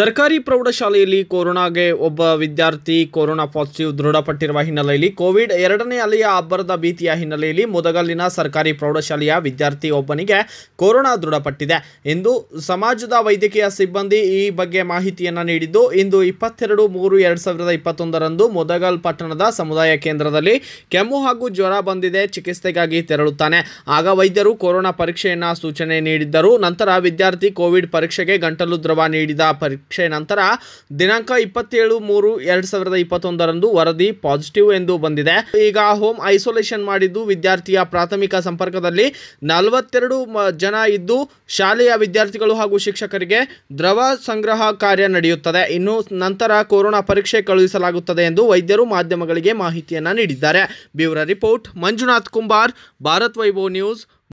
ಸರ್ಕಾರಿ ಪ್ರೌಢಶಾಲೆಯಲ್ಲಿ ಕೊರೋನಾಗೆ ಒಬ್ಬ ವಿದ್ಯಾರ್ಥಿ ಕೊರೋನಾ ಪಾಸಿಟಿವ್ ದೃಢಪಟ್ಟಿರುವ ಹಿನ್ನೆಲೆಯಲ್ಲಿ ಕೋವಿಡ್ ಎರಡನೇ ಅಲೆಯ ಅಬ್ಬರದ ಭೀತಿಯ ಹಿನ್ನೆಲೆಯಲ್ಲಿ ಮೊದಗಲ್ಲಿನ ಸರ್ಕಾರಿ ಪ್ರೌಢಶಾಲೆಯ ವಿದ್ಯಾರ್ಥಿ ಒಬ್ಬನಿಗೆ ಕೊರೋನಾ ದೃಢಪಟ್ಟಿದೆ ಎಂದು ಸಮಾಜದ ವೈದ್ಯಕೀಯ ಸಿಬ್ಬಂದಿ ಈ ಬಗ್ಗೆ ಮಾಹಿತಿಯನ್ನು ನೀಡಿದ್ದು ಇಂದು ಇಪ್ಪತ್ತೆರಡು ಮೂರು ಎರಡು ಸಾವಿರದ ಇಪ್ಪತ್ತೊಂದರಂದು ಮೊದಗಲ್ ಪಟ್ಟಣದ ಸಮುದಾಯ ಕೇಂದ್ರದಲ್ಲಿ ಕೆಮ್ಮು ಹಾಗೂ ಜ್ವರ ಬಂದಿದೆ ಚಿಕಿತ್ಸೆಗಾಗಿ ತೆರಳುತ್ತಾನೆ ಆಗ ವೈದ್ಯರು ಕೊರೋನಾ ಪರೀಕ್ಷೆಯನ್ನು ಸೂಚನೆ ನೀಡಿದ್ದರು ನಂತರ ವಿದ್ಯಾರ್ಥಿ ಕೋವಿಡ್ ಪರೀಕ್ಷೆಗೆ ಗಂಟಲು ದ್ರವ ನೀಡಿದ ಪರಿ ಪರೀಕ್ಷೆ ನಂತರ ದಿನಾಂಕ ಇಪ್ಪತ್ತೇಳು ಮೂರು ಎರಡ್ ಸಾವಿರದ ಇಪ್ಪತ್ತೊಂದರಂದು ವರದಿ ಪಾಸಿಟಿವ್ ಎಂದು ಬಂದಿದೆ ಈಗ ಹೋಮ್ ಐಸೋಲೇಷನ್ ಮಾಡಿದ್ದು ವಿದ್ಯಾರ್ಥಿಯ ಪ್ರಾಥಮಿಕ ಸಂಪರ್ಕದಲ್ಲಿ ನಲವತ್ತೆರಡು ಜನ ಇದ್ದು ಶಾಲೆಯ ವಿದ್ಯಾರ್ಥಿಗಳು ಹಾಗೂ ಶಿಕ್ಷಕರಿಗೆ ದ್ರವ ಸಂಗ್ರಹ ಕಾರ್ಯ ನಡೆಯುತ್ತದೆ ಇನ್ನು ನಂತರ ಕೊರೋನಾ ಪರೀಕ್ಷೆ ಕಳುಹಿಸಲಾಗುತ್ತದೆ ಎಂದು ವೈದ್ಯರು ಮಾಧ್ಯಮಗಳಿಗೆ ಮಾಹಿತಿಯನ್ನು ನೀಡಿದ್ದಾರೆ bureau report Manjunath Kumbar Bharat Vaibhav news